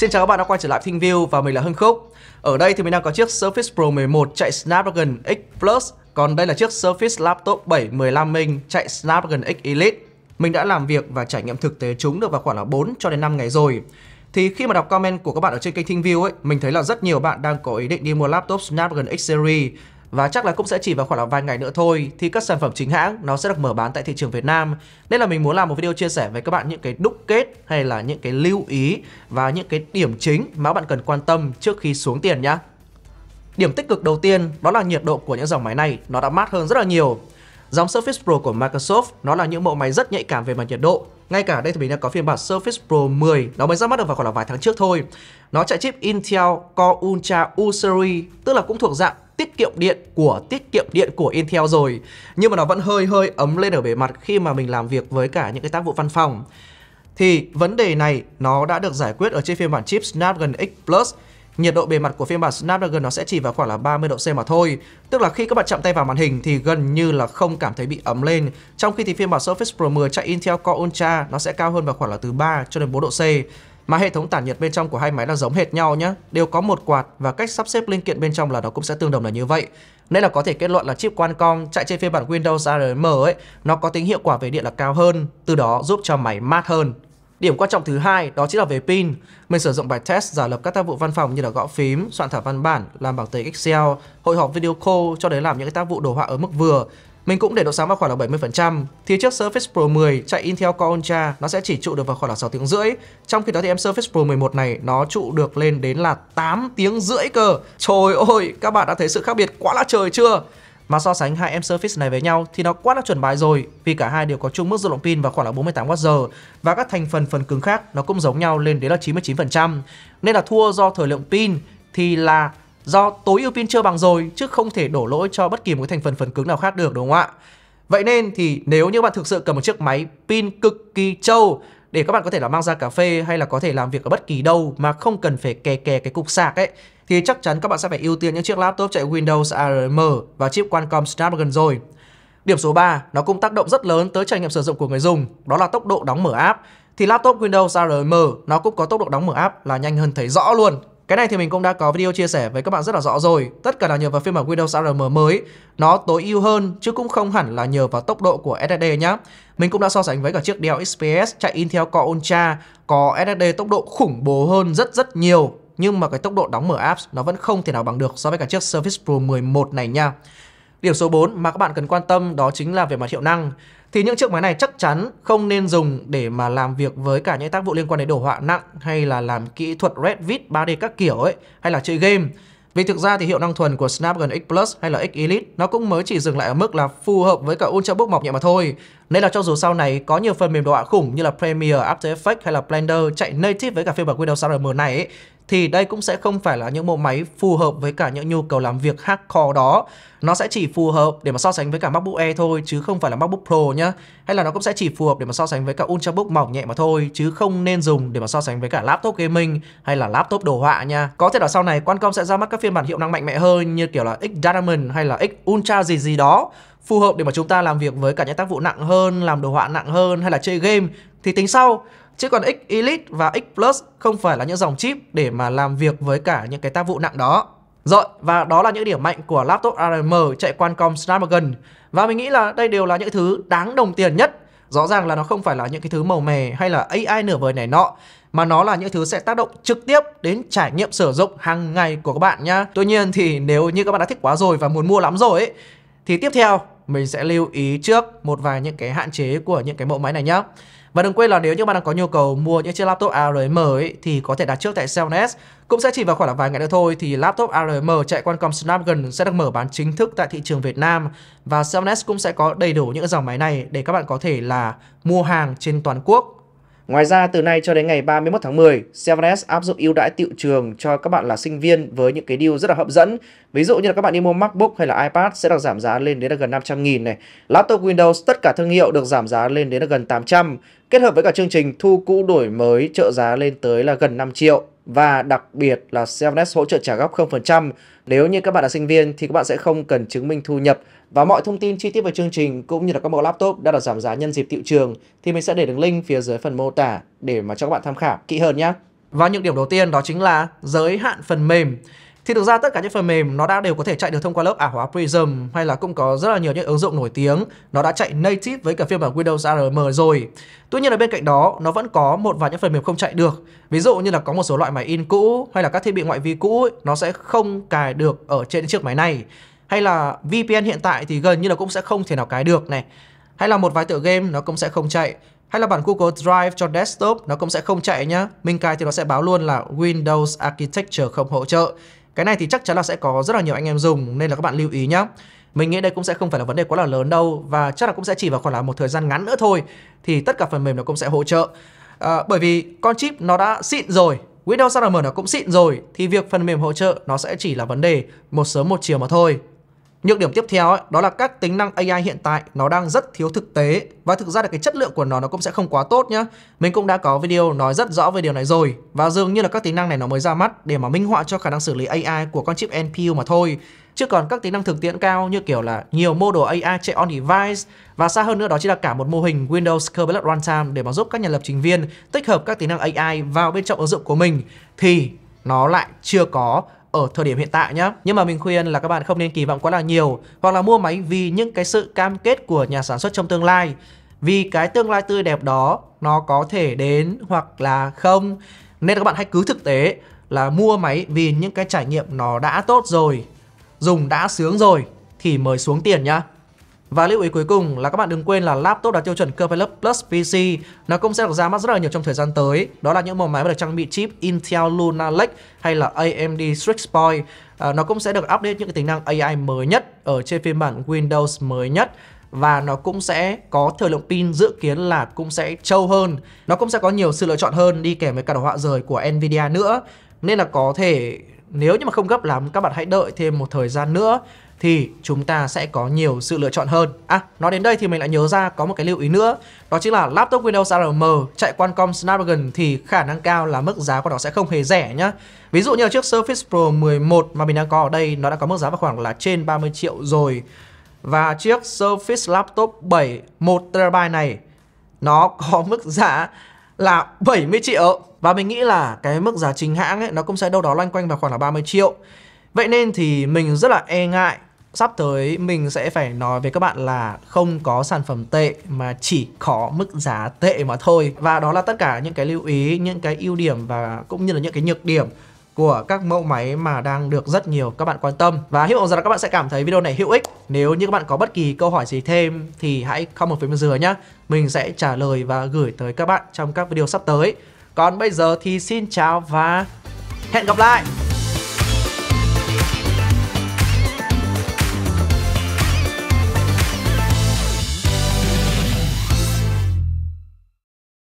Xin chào các bạn đã quay trở lại ThinkView và mình là Hưng Khúc Ở đây thì mình đang có chiếc Surface Pro 11 chạy Snapdragon X Plus Còn đây là chiếc Surface Laptop 7 15 inch chạy Snapdragon X Elite Mình đã làm việc và trải nghiệm thực tế chúng được vào khoảng là 4 cho đến 5 ngày rồi thì khi mà đọc comment của các bạn ở trên kênh ThinkView ấy, mình thấy là rất nhiều bạn đang có ý định đi mua laptop Snapdragon X series và chắc là cũng sẽ chỉ vào khoảng là vài ngày nữa thôi thì các sản phẩm chính hãng nó sẽ được mở bán tại thị trường Việt Nam. Nên là mình muốn làm một video chia sẻ với các bạn những cái đúc kết hay là những cái lưu ý và những cái điểm chính mà bạn cần quan tâm trước khi xuống tiền nhá. Điểm tích cực đầu tiên đó là nhiệt độ của những dòng máy này nó đã mát hơn rất là nhiều. Dòng Surface Pro của Microsoft nó là những mẫu máy rất nhạy cảm về mặt nhiệt độ. Ngay cả đây thì mình đã có phiên bản Surface Pro 10 nó mới ra mắt được vào khoảng là vài tháng trước thôi. Nó chạy chip Intel Core Ultra U series tức là cũng thuộc dạng tiết kiệm điện của tiết kiệm điện của Intel rồi nhưng mà nó vẫn hơi hơi ấm lên ở bề mặt khi mà mình làm việc với cả những cái tác vụ văn phòng thì vấn đề này nó đã được giải quyết ở trên phiên bản chip Snapdragon X Plus nhiệt độ bề mặt của phiên bản Snapdragon nó sẽ chỉ vào khoảng là 30 độ C mà thôi. Tức là khi các bạn chạm tay vào màn hình thì gần như là không cảm thấy bị ấm lên. Trong khi thì phiên bản Surface Pro 10 chạy Intel Core Ultra nó sẽ cao hơn vào khoảng là từ 3 cho đến 4 độ C. Mà hệ thống tản nhiệt bên trong của hai máy là giống hệt nhau nhé, đều có một quạt và cách sắp xếp linh kiện bên trong là nó cũng sẽ tương đồng là như vậy. Nên là có thể kết luận là chip Qualcomm chạy trên phiên bản Windows ARM ấy, nó có tính hiệu quả về điện là cao hơn, từ đó giúp cho máy mát hơn. Điểm quan trọng thứ hai đó chính là về pin. Mình sử dụng bài test giả lập các tác vụ văn phòng như là gõ phím, soạn thảo văn bản, làm bảng tính Excel, hội họp video call cho đến làm những cái tác vụ đồ họa ở mức vừa mình cũng để độ sáng vào khoảng là 70%. Thì chiếc Surface Pro 10 chạy Intel Core Ultra nó sẽ chỉ trụ được vào khoảng là 6 tiếng rưỡi. Trong khi đó thì em Surface Pro 11 này nó trụ được lên đến là 8 tiếng rưỡi cơ. Trời ơi, các bạn đã thấy sự khác biệt quá là trời chưa? Mà so sánh hai em Surface này với nhau thì nó quá là chuẩn bài rồi vì cả hai đều có chung mức dung lượng pin vào khoảng là 48Wh và các thành phần phần cứng khác nó cũng giống nhau lên đến là 99%. Nên là thua do thời lượng pin thì là do tối ưu pin chưa bằng rồi chứ không thể đổ lỗi cho bất kỳ một thành phần phần cứng nào khác được đúng không ạ? Vậy nên thì nếu như bạn thực sự cần một chiếc máy pin cực kỳ trâu để các bạn có thể là mang ra cà phê hay là có thể làm việc ở bất kỳ đâu mà không cần phải kè kè cái cục sạc ấy thì chắc chắn các bạn sẽ phải ưu tiên những chiếc laptop chạy Windows ARM và chip Qualcomm Snapdragon rồi. Điểm số 3, nó cũng tác động rất lớn tới trải nghiệm sử dụng của người dùng, đó là tốc độ đóng mở app. Thì laptop Windows ARM nó cũng có tốc độ đóng mở app là nhanh hơn thấy rõ luôn. Cái này thì mình cũng đã có video chia sẻ với các bạn rất là rõ rồi. Tất cả là nhờ vào phiên bản Windows ARM mới, nó tối ưu hơn chứ cũng không hẳn là nhờ vào tốc độ của SSD nhá. Mình cũng đã so sánh với cả chiếc Dell XPS chạy Intel Core Ultra có SSD tốc độ khủng bố hơn rất rất nhiều nhưng mà cái tốc độ đóng mở apps nó vẫn không thể nào bằng được so với cả chiếc Surface Pro 11 này nha. Điểm số 4 mà các bạn cần quan tâm đó chính là về mặt hiệu năng thì những chiếc máy này chắc chắn không nên dùng để mà làm việc với cả những tác vụ liên quan đến đồ họa nặng hay là làm kỹ thuật Revit 3D các kiểu ấy hay là chơi game. Vì thực ra thì hiệu năng thuần của Snapdragon X Plus hay là X Elite nó cũng mới chỉ dừng lại ở mức là phù hợp với cả Ultrabook mọc nhẹ mà thôi. Nên là cho dù sau này có nhiều phần mềm đồ họa khủng như là Premiere, After Effects hay là Blender chạy native với cả phiên bản Windows XR này ấy, thì đây cũng sẽ không phải là những bộ máy phù hợp với cả những nhu cầu làm việc hardcore đó. Nó sẽ chỉ phù hợp để mà so sánh với cả MacBook Air thôi chứ không phải là MacBook Pro nhá. Hay là nó cũng sẽ chỉ phù hợp để mà so sánh với cả Ultrabook mỏng nhẹ mà thôi chứ không nên dùng để mà so sánh với cả laptop gaming hay là laptop đồ họa nha. Có thể là sau này Qualcomm sẽ ra mắt các phiên bản hiệu năng mạnh mẽ hơn như kiểu là X Diamond hay là X Ultra gì gì đó phù hợp để mà chúng ta làm việc với cả những tác vụ nặng hơn, làm đồ họa nặng hơn hay là chơi game thì tính sau Chứ còn X Elite và X Plus không phải là những dòng chip để mà làm việc với cả những cái tác vụ nặng đó. Rồi, và đó là những điểm mạnh của laptop ARM chạy Qualcomm Snapdragon. Và mình nghĩ là đây đều là những thứ đáng đồng tiền nhất. Rõ ràng là nó không phải là những cái thứ màu mè hay là AI nửa vời này nọ mà nó là những thứ sẽ tác động trực tiếp đến trải nghiệm sử dụng hàng ngày của các bạn nhá. Tuy nhiên thì nếu như các bạn đã thích quá rồi và muốn mua lắm rồi ấy, thì tiếp theo mình sẽ lưu ý trước một vài những cái hạn chế của những cái mẫu máy này nhá. Và đừng quên là nếu như bạn đang có nhu cầu mua những chiếc laptop ARM ấy, thì có thể đặt trước tại Cellnex. Cũng sẽ chỉ vào khoảng là vài ngày nữa thôi thì laptop ARM chạy Qualcomm Snapdragon sẽ được mở bán chính thức tại thị trường Việt Nam và Cellnex cũng sẽ có đầy đủ những dòng máy này để các bạn có thể là mua hàng trên toàn quốc Ngoài ra, từ nay cho đến ngày 31 tháng 10, Sevenes áp dụng ưu đãi tiệu trường cho các bạn là sinh viên với những cái deal rất là hấp dẫn. Ví dụ như là các bạn đi mua MacBook hay là iPad sẽ được giảm giá lên đến là gần 500 nghìn này. Laptop Windows tất cả thương hiệu được giảm giá lên đến là gần 800. Kết hợp với cả chương trình thu cũ đổi mới trợ giá lên tới là gần 5 triệu và đặc biệt là Selfness hỗ trợ trả góp 0%. Nếu như các bạn là sinh viên thì các bạn sẽ không cần chứng minh thu nhập. Và mọi thông tin chi tiết về chương trình cũng như là các mẫu laptop đã được giảm giá nhân dịp tiệu trường thì mình sẽ để đường link phía dưới phần mô tả để mà cho các bạn tham khảo kỹ hơn nhé. Và những điểm đầu tiên đó chính là giới hạn phần mềm thì thực ra tất cả những phần mềm nó đã đều có thể chạy được thông qua lớp ảo hóa Prism hay là cũng có rất là nhiều những ứng dụng nổi tiếng nó đã chạy native với cả phiên bản Windows ARM rồi. Tuy nhiên là bên cạnh đó nó vẫn có một vài những phần mềm không chạy được. Ví dụ như là có một số loại máy in cũ hay là các thiết bị ngoại vi cũ ấy, nó sẽ không cài được ở trên chiếc máy này. Hay là VPN hiện tại thì gần như là cũng sẽ không thể nào cài được này. Hay là một vài tựa game nó cũng sẽ không chạy hay là bản Google Drive cho desktop nó cũng sẽ không chạy nhá. Mình cài thì nó sẽ báo luôn là Windows Architecture không hỗ trợ. Cái này thì chắc chắn là sẽ có rất là nhiều anh em dùng nên là các bạn lưu ý nhá Mình nghĩ đây cũng sẽ không phải là vấn đề quá là lớn đâu và chắc là cũng sẽ chỉ vào khoảng là một thời gian ngắn nữa thôi thì tất cả phần mềm nó cũng sẽ hỗ trợ. À, bởi vì con chip nó đã xịn rồi Windows XRM nó cũng xịn rồi thì việc phần mềm hỗ trợ nó sẽ chỉ là vấn đề một sớm một chiều mà thôi. Nhược điểm tiếp theo ấy, đó là các tính năng AI hiện tại nó đang rất thiếu thực tế và thực ra là cái chất lượng của nó nó cũng sẽ không quá tốt nhá. Mình cũng đã có video nói rất rõ về điều này rồi và dường như là các tính năng này nó mới ra mắt để mà minh họa cho khả năng xử lý AI của con chip NPU mà thôi. Chứ còn các tính năng thực tiễn cao như kiểu là nhiều mô đồ AI chạy on device và xa hơn nữa đó chính là cả một mô hình Windows Kubernetes Runtime để mà giúp các nhà lập trình viên tích hợp các tính năng AI vào bên trong ứng dụng của mình thì nó lại chưa có ở thời điểm hiện tại nhé. Nhưng mà mình khuyên là các bạn không nên kỳ vọng quá là nhiều hoặc là mua máy vì những cái sự cam kết của nhà sản xuất trong tương lai. Vì cái tương lai tươi đẹp đó nó có thể đến hoặc là không. Nên các bạn hãy cứ thực tế là mua máy vì những cái trải nghiệm nó đã tốt rồi, dùng đã sướng rồi thì mới xuống tiền nhá. Và lưu ý cuối cùng là các bạn đừng quên là laptop đạt tiêu chuẩn Copilot Plus PC nó cũng sẽ được ra mắt rất là nhiều trong thời gian tới. Đó là những mẫu máy được trang bị chip Intel Luna Lake hay là AMD Strix Point. À, nó cũng sẽ được update những cái tính năng AI mới nhất ở trên phiên bản Windows mới nhất và nó cũng sẽ có thời lượng pin dự kiến là cũng sẽ trâu hơn. Nó cũng sẽ có nhiều sự lựa chọn hơn đi kèm với cả đồ họa rời của Nvidia nữa. Nên là có thể nếu như mà không gấp lắm các bạn hãy đợi thêm một thời gian nữa thì chúng ta sẽ có nhiều sự lựa chọn hơn. À, nói đến đây thì mình lại nhớ ra có một cái lưu ý nữa, đó chính là laptop Windows ARM chạy Qualcomm Snapdragon thì khả năng cao là mức giá của nó sẽ không hề rẻ nhá. Ví dụ như chiếc Surface Pro 11 mà mình đang có ở đây nó đã có mức giá vào khoảng là trên 30 triệu rồi. Và chiếc Surface Laptop 7 1TB này nó có mức giá là 70 triệu và mình nghĩ là cái mức giá chính hãng ấy nó cũng sẽ đâu đó loanh quanh vào khoảng là 30 triệu. Vậy nên thì mình rất là e ngại sắp tới mình sẽ phải nói với các bạn là không có sản phẩm tệ mà chỉ có mức giá tệ mà thôi và đó là tất cả những cái lưu ý những cái ưu điểm và cũng như là những cái nhược điểm của các mẫu máy mà đang được rất nhiều các bạn quan tâm và hy vọng rằng các bạn sẽ cảm thấy video này hữu ích nếu như các bạn có bất kỳ câu hỏi gì thêm thì hãy comment phía bên dưới nhé mình sẽ trả lời và gửi tới các bạn trong các video sắp tới còn bây giờ thì xin chào và hẹn gặp lại